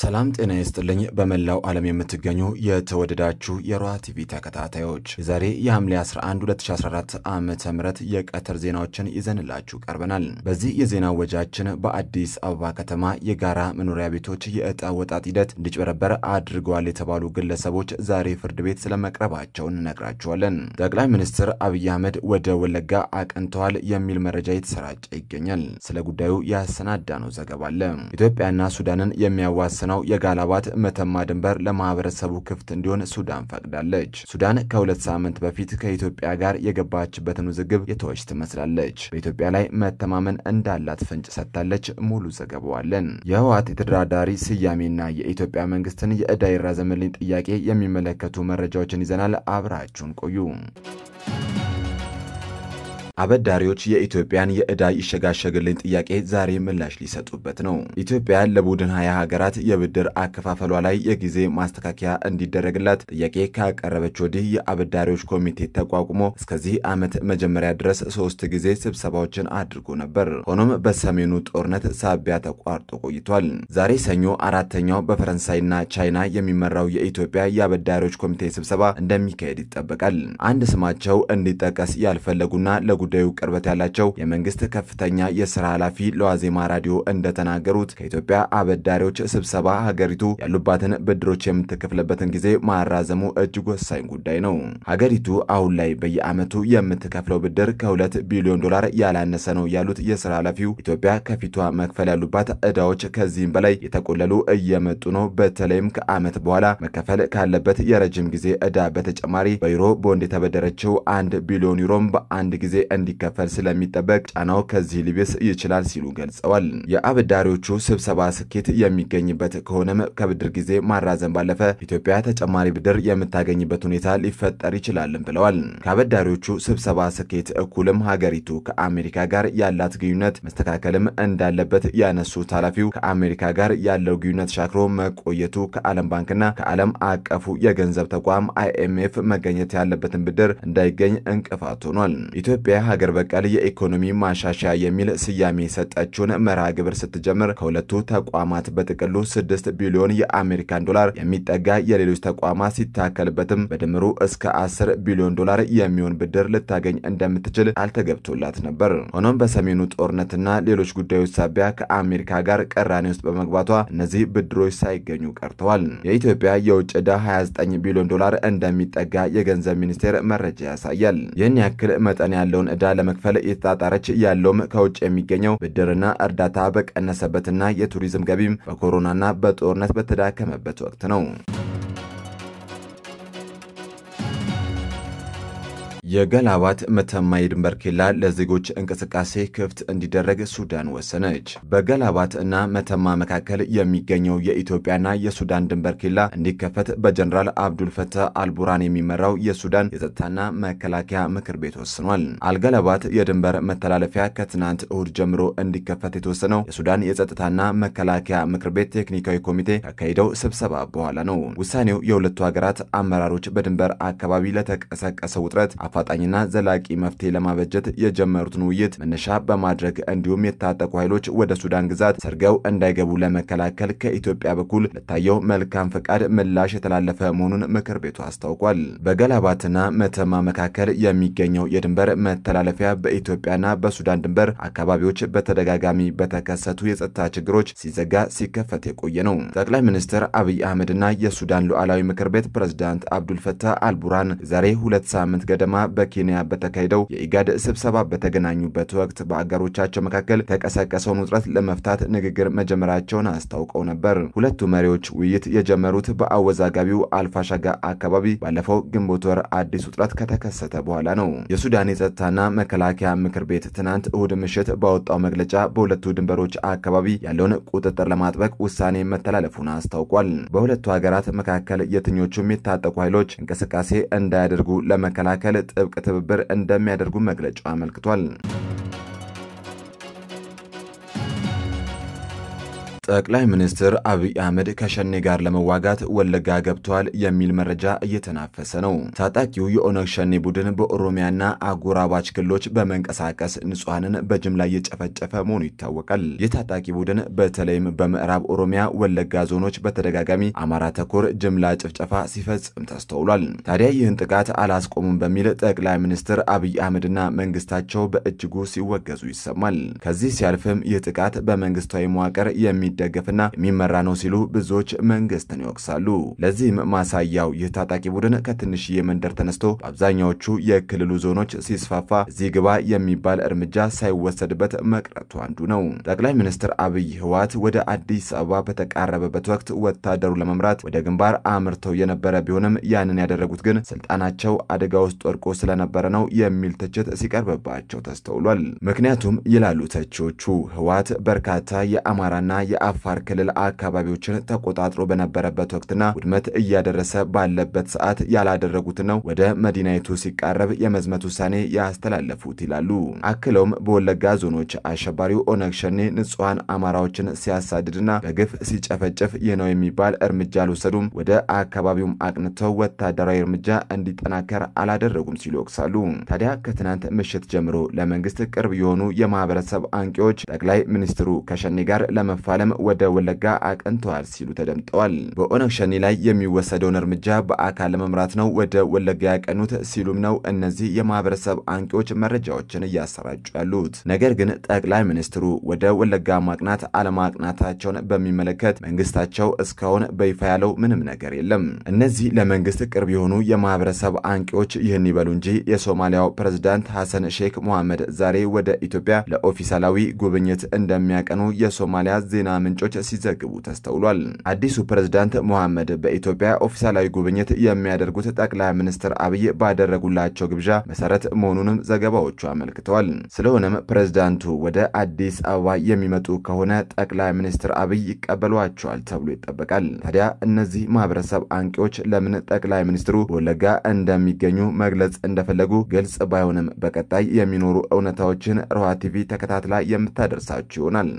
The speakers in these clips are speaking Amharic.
ሰላም ጤና ይስጥልኝ። በመላው ዓለም የምትገኙ የተወደዳችሁ የሮሃ ቲቪ ተከታታዮች የዛሬ የሐምሌ 11 2014 ዓ ም የቀትር ዜናዎችን ይዘንላችሁ ቀርበናል። በዚህ የዜና ወጃችን በአዲስ አበባ ከተማ የጋራ መኖሪያ ቤቶች የዕጣ ወጣት ሂደት እንዲጭበረበር አድርገዋል የተባሉ ግለሰቦች ዛሬ ፍርድ ቤት ስለመቅረባቸውን እነግራችኋለን። ጠቅላይ ሚኒስትር አብይ አህመድ ወደ ወለጋ አቅንተዋል የሚል መረጃ የተሰራጨ ይገኛል። ስለ ጉዳዩ ያሰናዳ ነው ዘገባ አለ። ኢትዮጵያና ሱዳንን የሚያዋሰ የተወሰነው የጋላባት መተማ ድንበር ለማህበረሰቡ ክፍት እንዲሆን ሱዳን ፈቅዳለች። ሱዳን ከሁለት ሳምንት በፊት ከኢትዮጵያ ጋር የገባችበትን ውዝግብ የተወች ትመስላለች። በኢትዮጵያ ላይ መተማመን እንዳላት ፍንጭ ሰጥታለች። ሙሉ ዘገባዋለን። የህወሓት የተደራዳሪ ስያሜና የኢትዮጵያ መንግስትን የእዳይራ ይራዘምልኝ ጥያቄ የሚመለከቱ መረጃዎችን ይዘናል። አብራችሁን ቆዩ። አበዳሪዎች የኢትዮጵያን የዕዳ ይሸጋሸግልን ጥያቄ ዛሬ ምላሽ ሊሰጡበት ነው። ኢትዮጵያ ለቡድን ሀያ ሀገራት የብድር አከፋፈሏ ላይ የጊዜ ማስተካከያ እንዲደረግላት ጥያቄ ካቀረበች ወዲህ የአበዳሪዎች ኮሚቴ ተቋቁሞ እስከዚህ ዓመት መጀመሪያ ድረስ ሶስት ጊዜ ስብሰባዎችን አድርጎ ነበር። ሆኖም በሰሜኑ ጦርነት ሳቢያ ተቋርጦ ቆይቷል። ዛሬ ሰኞ አራተኛው በፈረንሳይና ቻይና የሚመራው የኢትዮጵያ የአበዳሪዎች ኮሚቴ ስብሰባ እንደሚካሄድ ይጠበቃል። አንድ ስማቸው እንዲጠቀስ ያልፈለጉና ለጉ ጉዳዩ ቅርበት ያላቸው የመንግስት ከፍተኛ የስራ ኃላፊ ለዋዜማ ራዲዮ እንደተናገሩት ከኢትዮጵያ አበዳሪዎች ስብሰባ ሀገሪቱ ያሉባትን ብድሮች የምትከፍልበትን ጊዜ ማራዘሙ እጅግ ወሳኝ ጉዳይ ነው። ሀገሪቱ አሁን ላይ በየዓመቱ የምትከፍለው ብድር ከሁለት ቢሊዮን ዶላር ያላነሰ ነው ያሉት የስራ ኃላፊው ኢትዮጵያ ከፊቷ መክፈል ያሉባት ዕዳዎች ከዚህም በላይ የተቆለሉ እየመጡ ነው። በተለይም ከዓመት በኋላ መከፈል ካለበት የረጅም ጊዜ እዳ በተጨማሪ በዩሮ ቦንድ የተበደረችው አንድ ቢሊዮን ዩሮም በአንድ ጊዜ እንዲከፈል ስለሚጠበቅ ጫናው ከዚህ ሊብስ ይችላል ሲሉ ገልጸዋል። የአበዳሪዎቹ ስብሰባ ስኬት የሚገኝበት ከሆነም ከብድር ጊዜ ማራዘን ባለፈ ኢትዮጵያ ተጨማሪ ብድር የምታገኝበት ሁኔታ ሊፈጠር ይችላልም ብለዋል። ከአበዳሪዎቹ ስብሰባ ስኬት እኩልም ሀገሪቱ ከአሜሪካ ጋር ያላት ግንኙነት መስተካከልም እንዳለበት ያነሱት ኃላፊው ከአሜሪካ ጋር ያለው ግንኙነት ሻክሮ መቆየቱ ከዓለም ባንክና ከዓለም አቀፉ የገንዘብ ተቋም አይኤምኤፍ መገኘት ያለበትን ብድር እንዳይገኝ እንቅፋት ሆኗል። ኢትዮጵያ ሀገር በቀል የኢኮኖሚ ማሻሻያ የሚል ስያሜ የሰጠችውን መርሃ ግብር ስትጀምር ከሁለቱ ተቋማት በጥቅሉ ስድስት ቢሊዮን የአሜሪካን ዶላር የሚጠጋ የሌሎች ተቋማት ሲታከልበትም በድምሩ እስከ 10 ቢሊዮን ዶላር የሚሆን ብድር ልታገኝ እንደምትችል አልተገብቶላት ነበር። ሆኖም በሰሜኑ ጦርነትና ሌሎች ጉዳዮች ሳቢያ ከአሜሪካ ጋር ቅራኔ ውስጥ በመግባቷ እነዚህ ብድሮች ሳይገኙ ቀርተዋል። የኢትዮጵያ የውጭ ዕዳ 29 ቢሊዮን ዶላር እንደሚጠጋ የገንዘብ ሚኒስቴር መረጃ ያሳያል። ይህን ያክል መጠን ያለውን ዕዳ ለመክፈል የተጣጣረች ያለውም ከውጭ የሚገኘው ብድርና እርዳታ በቀነሰበትና የቱሪዝም ገቢም በኮሮናና በጦርነት በተዳከመበት ወቅት ነው። የገላባት መተማ የድንበር ኬላ ለዜጎች እንቅስቃሴ ክፍት እንዲደረግ ሱዳን ወሰነች። በገላባት እና መተማ መካከል የሚገኘው የኢትዮጵያና የሱዳን ድንበር ኬላ እንዲከፈት በጀኔራል አብዱልፈታህ አልቡራን የሚመራው የሱዳን የጸጥታና መከላከያ ምክር ቤት ወስኗል። አልገላባት የድንበር መተላለፊያ ከትናንት እሁድ ጀምሮ እንዲከፈት የተወሰነው የሱዳን የጸጥታና መከላከያ ምክር ቤት ቴክኒካዊ ኮሚቴ ካካሄደው ስብሰባ በኋላ ነው። ውሳኔው የሁለቱ ሀገራት አመራሮች በድንበር አካባቢ ለተቀሰቀሰው ውጥረት አፋጣኝና ዘላቂ መፍትሄ ለማበጀት የጀመሩትን ውይይት መነሻ በማድረግ እንዲሁም የታጠቁ ኃይሎች ወደ ሱዳን ግዛት ሰርገው እንዳይገቡ ለመከላከል ከኢትዮጵያ በኩል ለታየው መልካም ፈቃድ ምላሽ የተላለፈ መሆኑን ምክር ቤቱ አስታውቋል። በገላባትና መተማ መካከል የሚገኘው የድንበር መተላለፊያ በኢትዮጵያና በሱዳን ድንበር አካባቢዎች በተደጋጋሚ በተከሰቱ የጸጥታ ችግሮች ሲዘጋ ሲከፈት የቆየ ነው። ጠቅላይ ሚኒስትር አብይ አህመድና የሱዳን ሉዓላዊ ምክር ቤት ፕሬዝዳንት አብዱልፈታህ አልቡራን ዛሬ ሁለት ሳምንት ገደማ በኬንያ በተካሄደው የኢጋድ ስብሰባ በተገናኙበት ወቅት በአጋሮቻቸው መካከል የተቀሰቀሰውን ውጥረት ለመፍታት ንግግር መጀመራቸውን አስታውቀው ነበር። ሁለቱ መሪዎች ውይይት የጀመሩት በአወዛጋቢው አልፋሻጋ አካባቢ ባለፈው ግንቦት ወር አዲስ ውጥረት ከተከሰተ በኋላ ነው። የሱዳን የጸጥታና መከላከያ ምክር ቤት ትናንት እሁድ ምሽት ባወጣው መግለጫ በሁለቱ ድንበሮች አካባቢ ያለውን ቁጥጥር ለማጥበቅ ውሳኔ መተላለፉን አስታውቋል። በሁለቱ ሀገራት መካከል የትኞቹም የታጠቁ ኃይሎች እንቅስቃሴ እንዳያደርጉ ለመከላከል ጥብቅ ትብብር እንደሚያደርጉ መግለጫው አመልክቷል። ጠቅላይ ሚኒስትር አብይ አህመድ ከሸኔ ጋር ለመዋጋት ወለጋ ገብተዋል የሚል መረጃ እየተናፈሰ ነው። ታጣቂው የኦነግ ሸኔ ቡድን በኦሮሚያና አጎራባች ክልሎች በመንቀሳቀስ ንጹሐንን በጅምላ እየጨፈጨፈ መሆኑ ይታወቃል። የታጣቂ ቡድን በተለይም በምዕራብ ኦሮሚያ ወለጋ ዞኖች በተደጋጋሚ አማራ ተኮር ጅምላ ጭፍጨፋ ሲፈጽም ተስተውሏል። ታዲያ ይህን ጥቃት አላስቆሙም በሚል ጠቅላይ ሚኒስትር አብይ አህመድና መንግስታቸው በእጅጉ ሲወገዙ ይሰማል። ከዚህ ሲያልፍም ይህ ጥቃት በመንግስታዊ መዋቅር የሚ የሚደገፍና የሚመራ ነው ሲሉ ብዙዎች መንግስትን ይወቅሳሉ። ለዚህም ማሳያው ይህ ታጣቂ ቡድን ከትንሽዬ መንደር ተነስቶ በአብዛኛዎቹ የክልሉ ዞኖች ሲስፋፋ እዚህ ግባ የሚባል እርምጃ ሳይወሰድበት መቅረቱ አንዱ ነው። ጠቅላይ ሚኒስትር አብይ ህወሓት ወደ አዲስ አበባ በተቃረበበት ወቅት ወታደሩ ለመምራት ወደ ግንባር አምርተው የነበረ ቢሆንም ያንን ያደረጉት ግን ስልጣናቸው አደጋ ውስጥ ወድቆ ስለነበረ ነው የሚል ትችት ሲቀርብባቸው ተስተውሏል። ምክንያቱም ይላሉ ተቺዎቹ ህወሓት በርካታ የአማራና የአ የአፋር ክልል አካባቢዎችን ተቆጣጥሮ በነበረበት ወቅትና ውድመት እያደረሰ ባለበት ሰዓት ያላደረጉት ነው ወደ መዲናይቱ ሲቃረብ የመዝመት ውሳኔ ያስተላለፉት ይላሉ። አክለውም በወለጋ ዞኖች አሸባሪው ኦነግ ሸኔ ንጹሐን አማራዎችን ሲያሳድድና በግፍ ሲጨፈጭፍ ይህ ነው የሚባል እርምጃ አልወሰዱም፣ ወደ አካባቢውም አቅንተው ወታደራዊ እርምጃ እንዲጠናከር አላደረጉም ሲሉ ይወቅሳሉ። ታዲያ ከትናንት ምሽት ጀምሮ ለመንግስት ቅርብ የሆኑ የማህበረሰብ አንቂዎች ጠቅላይ ሚኒስትሩ ከሸኔ ጋር ለመፋለም ወደ ወለጋ አቅንተዋል ሲሉ ተደምጠዋል። በኦነግ ሸኔ ላይ የሚወሰደውን እርምጃ በአካል ለመምራት ነው ወደ ወለጋ ያቀኑት ሲሉም ነው እነዚህ የማህበረሰብ አንቂዎች መረጃዎችን እያሰራጩ ያሉት። ነገር ግን ጠቅላይ ሚኒስትሩ ወደ ወለጋ ማቅናት አለማቅናታቸውን በሚመለከት መንግስታቸው እስካሁን በይፋ ያለው ምንም ነገር የለም። እነዚህ ለመንግስት ቅርብ የሆኑ የማህበረሰብ አንቂዎች ይህን ይበሉ እንጂ የሶማሊያው ፕሬዝዳንት ሐሰን ሼክ ሞሐመድ ዛሬ ወደ ኢትዮጵያ ለኦፊሳላዊ ጉብኝት እንደሚያቀኑ የሶማሊያ ዜና ምንጮች ሲዘግቡ ተስተውሏል። አዲሱ ፕሬዝዳንት ሞሐመድ በኢትዮጵያ ኦፊሳላዊ ጉብኝት የሚያደርጉት ጠቅላይ ሚኒስትር አብይ ባደረጉላቸው ግብዣ መሰረት መሆኑንም ዘገባዎቹ አመልክተዋል። ስለሆነም ፕሬዝዳንቱ ወደ አዲስ አበባ የሚመጡ ከሆነ ጠቅላይ ሚኒስትር አብይ ይቀበሏቸዋል ተብሎ ይጠበቃል። ታዲያ እነዚህ ማህበረሰብ አንቂዎች ለምን ጠቅላይ ሚኒስትሩ በወለጋ እንደሚገኙ መግለጽ እንደፈለጉ ግልጽ ባይሆንም በቀጣይ የሚኖሩ እውነታዎችን ሮሃ ቲቪ ተከታትላ የምታደርሳችሁ ይሆናል።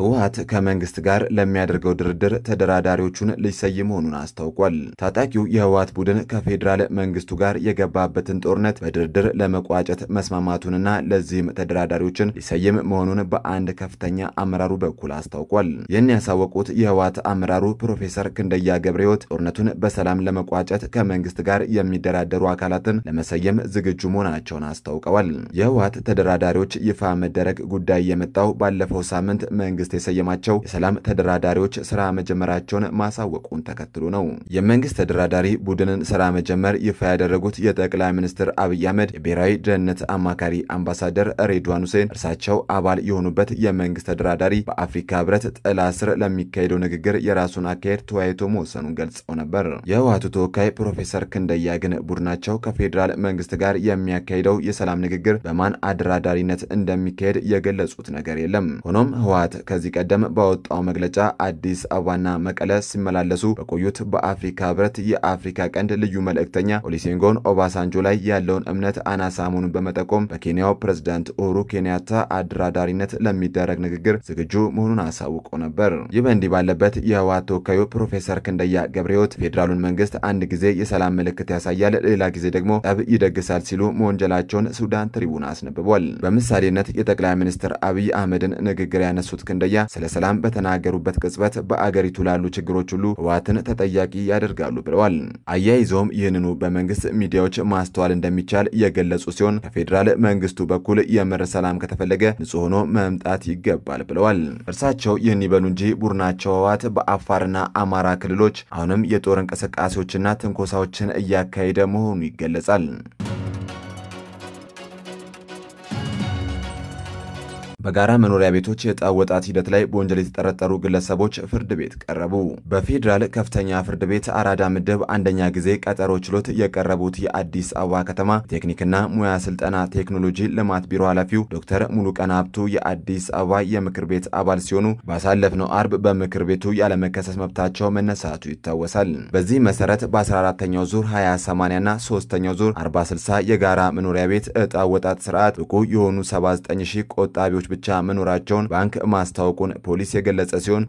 ህወሀት ከመንግስት ጋር ለሚያደርገው ድርድር ተደራዳሪዎቹን ሊሰይም መሆኑን አስታውቋል። ታጣቂው የህወሀት ቡድን ከፌዴራል መንግስቱ ጋር የገባበትን ጦርነት በድርድር ለመቋጨት መስማማቱንና ለዚህም ተደራዳሪዎችን ሊሰይም መሆኑን በአንድ ከፍተኛ አመራሩ በኩል አስታውቋል። ይህን ያሳወቁት የህወሀት አመራሩ ፕሮፌሰር ክንደያ ገብረ ጦርነቱን በሰላም ለመቋጨት ከመንግስት ጋር የሚደራደሩ አካላትን ለመሰየም ዝግጁ መሆናቸውን አስታውቀዋል። የህወሀት ተደራዳሪዎች ይፋ መደረግ ጉዳይ የመጣው ባለፈው ሳምንት መንግስት መንግስት የሰየማቸው የሰላም ተደራዳሪዎች ስራ መጀመራቸውን ማሳወቁን ተከትሎ ነው። የመንግስት ተደራዳሪ ቡድንን ስራ መጀመር ይፋ ያደረጉት የጠቅላይ ሚኒስትር አብይ አህመድ የብሔራዊ ደህንነት አማካሪ አምባሳደር ሬድዋን ሁሴን እርሳቸው አባል የሆኑበት የመንግስት ተደራዳሪ በአፍሪካ ህብረት ጥላ ስር ለሚካሄደው ንግግር የራሱን አካሄድ ተወያይቶ መወሰኑን ገልጸው ነበር። የህወሓቱ ተወካይ ፕሮፌሰር ክንደያ ግን ቡድናቸው ከፌዴራል መንግስት ጋር የሚያካሄደው የሰላም ንግግር በማን አደራዳሪነት እንደሚካሄድ የገለጹት ነገር የለም። ሆኖም ህወሓት ከዚህ ቀደም ባወጣው መግለጫ አዲስ አበባና መቀለ ሲመላለሱ በቆዩት በአፍሪካ ህብረት የአፍሪካ ቀንድ ልዩ መልእክተኛ ኦሊሴንጎን ኦባሳንጆ ላይ ያለውን እምነት አናሳ መሆኑን በመጠቆም በኬንያው ፕሬዝዳንት ኡሁሩ ኬንያታ አደራዳሪነት ለሚደረግ ንግግር ዝግጁ መሆኑን አሳውቆ ነበር። ይህ በእንዲህ ባለበት የህወሓት ተወካዩ ፕሮፌሰር ክንደያ ገብረሕይወት ፌዴራሉን መንግስት አንድ ጊዜ የሰላም ምልክት ያሳያል፣ ሌላ ጊዜ ደግሞ ጠብ ይደግሳል ሲሉ መወንጀላቸውን ሱዳን ትሪቡን አስነብቧል። በምሳሌነት የጠቅላይ ሚኒስትር አብይ አህመድን ንግግር ያነሱት ክንደ ሱመያ ስለ ሰላም በተናገሩበት ቅጽበት በአገሪቱ ላሉ ችግሮች ሁሉ ህወሓትን ተጠያቂ ያደርጋሉ ብለዋል። አያይዘውም ይህንኑ በመንግስት ሚዲያዎች ማስተዋል እንደሚቻል የገለጹ ሲሆን ከፌዴራል መንግስቱ በኩል የምር ሰላም ከተፈለገ ንጹህ ሆኖ መምጣት ይገባል ብለዋል። እርሳቸው ይህን ይበሉ እንጂ ቡድናቸው ህወሓት በአፋርና አማራ ክልሎች አሁንም የጦር እንቅስቃሴዎችና ትንኮሳዎችን እያካሄደ መሆኑ ይገለጻል። በጋራ መኖሪያ ቤቶች የጣወጣት ሂደት ላይ በወንጀል የተጠረጠሩ ግለሰቦች ፍርድ ቤት ቀረቡ። በፌዴራል ከፍተኛ ፍርድ ቤት አራዳ ምድብ አንደኛ ጊዜ ቀጠሮ ችሎት የቀረቡት የአዲስ አበባ ከተማ ቴክኒክና ሙያ ስልጠና ቴክኖሎጂ ልማት ቢሮ ኃላፊው ዶክተር ሙሉቀን ሀብቱ የአዲስ አበባ የምክር ቤት አባል ሲሆኑ ባሳለፍነው አርብ በምክር ቤቱ ያለመከሰስ መብታቸው መነሳቱ ይታወሳል። በዚህ መሰረት በ14ተኛው ዙር ና እና ሶስተኛው ዙር 460 የጋራ መኖሪያ ቤት እጣ ወጣት ስርዓት ብቁ የሆኑ 79000 ቆጣቢዎች ብቻ መኖራቸውን ባንክ ማስታወቁን ፖሊስ የገለጸ ሲሆን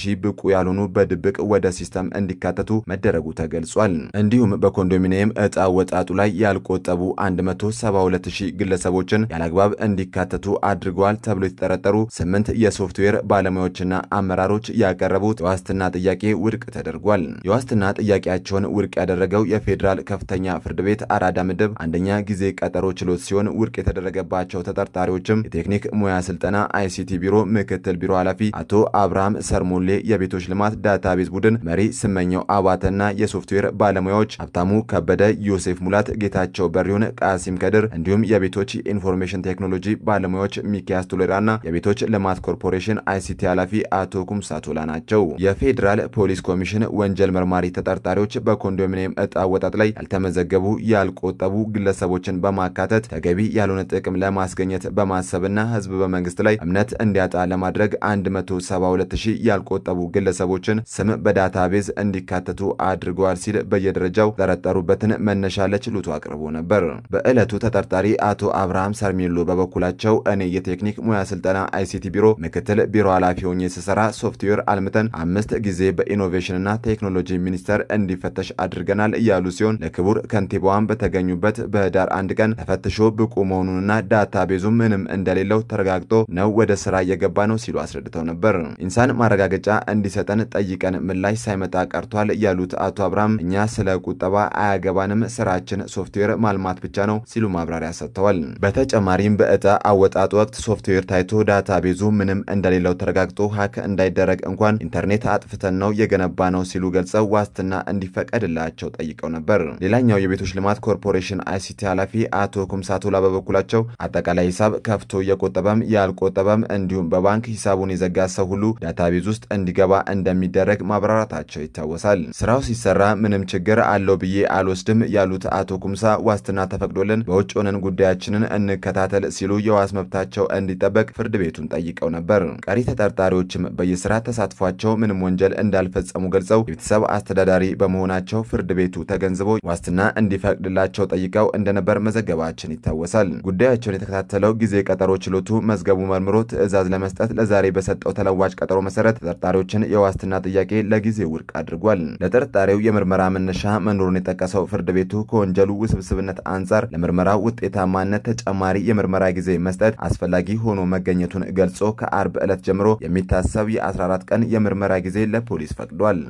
ሺህ ብቁ ያልሆኑ በድብቅ ወደ ሲስተም እንዲካተቱ መደረጉ ተገልጿል። እንዲሁም በኮንዶሚኒየም እጣ ወጣጡ ላይ ያልቆጠቡ 1መቶ72ሺህ ግለሰቦችን ያለአግባብ እንዲካተቱ አድርገዋል ተብሎ የተጠረጠሩ ስምንት የሶፍትዌር ባለሙያዎችና አመራሮች ያቀረቡት የዋስትና ጥያቄ ውድቅ ተደርጓል። የዋስትና ጥያቄያቸውን ውድቅ ያደረገው የፌዴራል ከፍተኛ ፍርድ ቤት አራዳ ምድብ አንደኛ ጊዜ ቀጠሮ ችሎት ሲሆን ውድቅ የተደረገባቸው ተጠርጣሪዎችም የቴክኒ ቴክኒክ ሙያ ስልጠና አይሲቲ ቢሮ ምክትል ቢሮ ኃላፊ አቶ አብርሃም ሰርሞሌ፣ የቤቶች ልማት ዳታቤዝ ቡድን መሪ ስመኘው አባተና የሶፍትዌር ባለሙያዎች ሀብታሙ ከበደ፣ ዮሴፍ ሙላት፣ ጌታቸው በሪሁን፣ ቃሲም ከድር እንዲሁም የቤቶች ኢንፎርሜሽን ቴክኖሎጂ ባለሙያዎች ሚኪያስ ቶሌራና የቤቶች ልማት ኮርፖሬሽን አይሲቲ ኃላፊ አቶ ኩምሳ ቶላ ናቸው። የፌዴራል ፖሊስ ኮሚሽን ወንጀል መርማሪ ተጠርጣሪዎች በኮንዶሚኒየም እጣ አወጣጥ ላይ ያልተመዘገቡ ያልቆጠቡ ግለሰቦችን በማካተት ተገቢ ያልሆነ ጥቅም ለማስገኘት በማሰብና ና ህዝብ በመንግስት ላይ እምነት እንዲያጣ ለማድረግ 172ሺህ ያልቆጠቡ ግለሰቦችን ስም በዳታ ቤዝ እንዲካተቱ አድርገዋል ሲል በየደረጃው ጠረጠሩበትን መነሻ ለችሎቱ አቅርቦ ነበር። በዕለቱ ተጠርጣሪ አቶ አብርሃም ሰርሚሎ በበኩላቸው እኔ የቴክኒክ ሙያ ስልጠና አይሲቲ ቢሮ ምክትል ቢሮ ኃላፊ ሆኜ ስሰራ ሶፍትዌር አልምተን አምስት ጊዜ በኢኖቬሽንና ቴክኖሎጂ ሚኒስቴር እንዲፈተሽ አድርገናል እያሉ ሲሆን ለክቡር ከንቲባዋን በተገኙበት በህዳር አንድ ቀን ተፈትሾ ብቁ መሆኑንና ዳታ ቤዙ ምንም እንደሌለ እንደሌለው ተረጋግጦ ነው ወደ ስራ እየገባ ነው ሲሉ አስረድተው ነበር። ኢንሳን ማረጋገጫ እንዲሰጠን ጠይቀን ምላሽ ሳይመጣ ቀርቷል ያሉት አቶ አብርሃም እኛ ስለ ቁጠባ አያገባንም፣ ስራችን ሶፍትዌር ማልማት ብቻ ነው ሲሉ ማብራሪያ ሰጥተዋል። በተጨማሪም በእጣ አወጣጥ ወቅት ሶፍትዌር ታይቶ ዳታ ቤዙ ምንም እንደሌለው ተረጋግጦ ሀክ እንዳይደረግ እንኳን ኢንተርኔት አጥፍተን ነው የገነባ ነው ሲሉ ገልጸው ዋስትና እንዲፈቀድላቸው ጠይቀው ነበር። ሌላኛው የቤቶች ልማት ኮርፖሬሽን አይሲቲ ኃላፊ አቶ ኩምሳቶላ በበኩላቸው አጠቃላይ ሂሳብ ከፍቶ የቆጠበም ያልቆጠበም እንዲሁም በባንክ ሂሳቡን የዘጋ ሰው ሁሉ ዳታቤዝ ውስጥ እንዲገባ እንደሚደረግ ማብራራታቸው ይታወሳል። ስራው ሲሰራ ምንም ችግር አለው ብዬ አልወስድም ያሉት አቶ ኩምሳ ዋስትና ተፈቅዶልን በውጭ ሆነን ጉዳያችንን እንከታተል ሲሉ የዋስ መብታቸው እንዲጠበቅ ፍርድ ቤቱን ጠይቀው ነበር። ቀሪ ተጠርጣሪዎችም በየስራ ተሳትፏቸው ምንም ወንጀል እንዳልፈጸሙ ገልጸው የቤተሰብ አስተዳዳሪ በመሆናቸው ፍርድ ቤቱ ተገንዝቦ ዋስትና እንዲፈቅድላቸው ጠይቀው እንደነበር መዘገባችን ይታወሳል። ጉዳያቸውን የተከታተለው ጊዜ ቀጠሮ ችሎቱ መዝገቡ መርምሮ ትዕዛዝ ለመስጠት ለዛሬ በሰጠው ተለዋጭ ቀጠሮ መሰረት ተጠርጣሪዎችን የዋስትና ጥያቄ ለጊዜው ውድቅ አድርጓል። ለጠርጣሪው የምርመራ መነሻ መኖሩን የጠቀሰው ፍርድ ቤቱ ከወንጀሉ ውስብስብነት አንጻር ለምርመራው ውጤታማነት ተጨማሪ የምርመራ ጊዜ መስጠት አስፈላጊ ሆኖ መገኘቱን ገልጾ ከአርብ ዕለት ጀምሮ የሚታሰብ የ14 ቀን የምርመራ ጊዜ ለፖሊስ ፈቅዷል።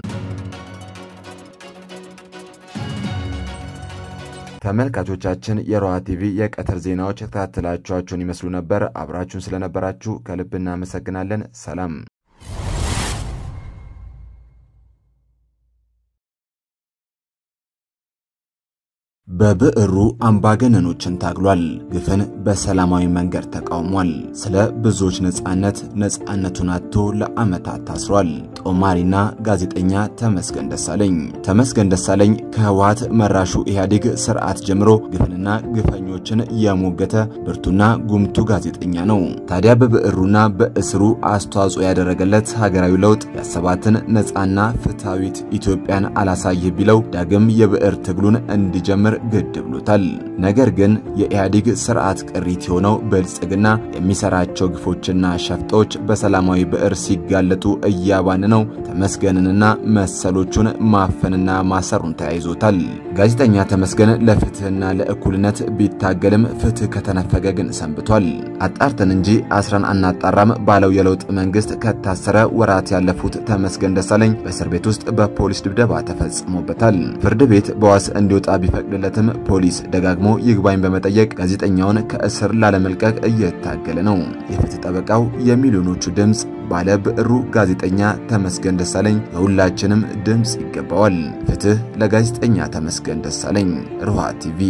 ተመልካቾቻችን የሮሃ ቲቪ የቀትር ዜናዎች የተከታተላችኋቸውን ይመስሉ ነበር። አብራችሁን ስለነበራችሁ ከልብ እናመሰግናለን። ሰላም በብዕሩ አምባገነኖችን ታግሏል። ግፍን በሰላማዊ መንገድ ተቃውሟል። ስለ ብዙዎች ነጻነት ነጻነቱን አጥቶ ለዓመታት ታስሯል። ጦማሪና ጋዜጠኛ ተመስገን ደሳለኝ። ተመስገን ደሳለኝ ከህወሀት መራሹ ኢህአዴግ ስርዓት ጀምሮ ግፍንና ግፈኞችን የሞገተ ብርቱና ጉምቱ ጋዜጠኛ ነው። ታዲያ በብዕሩና በእስሩ አስተዋጽኦ ያደረገለት ሀገራዊ ለውጥ ያሰባትን ነፃና ፍትሐዊት ኢትዮጵያን አላሳይህ ቢለው ዳግም የብዕር ትግሉን እንዲጀምር ግድ ብሎታል። ነገር ግን የኢህአዴግ ስርዓት ቅሪት የሆነው ብልጽግና የሚሰራቸው ግፎችና ሸፍጦች በሰላማዊ ብዕር ሲጋለጡ እያባንን ነው ተመስገንንና መሰሎቹን ማፈንና ማሰሩን ተያይዞታል። ጋዜጠኛ ተመስገን ለፍትህና ለእኩልነት ቢታገልም ፍትህ ከተነፈገ ግን ሰንብቷል። አጣርተን እንጂ አስረን አናጣራም ባለው የለውጥ መንግስት ከታሰረ ወራት ያለፉት ተመስገን ደሳለኝ በእስር ቤት ውስጥ በፖሊስ ድብደባ ተፈጽሞበታል። ፍርድ ቤት በዋስ እንዲወጣ ቢፈቅድለትም ፖሊስ ደጋግሞ ይግባኝ በመጠየቅ ጋዜጠኛውን ከእስር ላለመልቀቅ እየታገለ ነው። የፍትህ ጠበቃው የሚሊዮኖቹ ድምፅ ባለ ብዕሩ ጋዜጠኛ ተመስገን ደሳለኝ የሁላችንም ድምፅ ይገባዋል። ፍትህ ለጋዜጠኛ ተመስገን ደሳለኝ። ሮሃ ቲቪ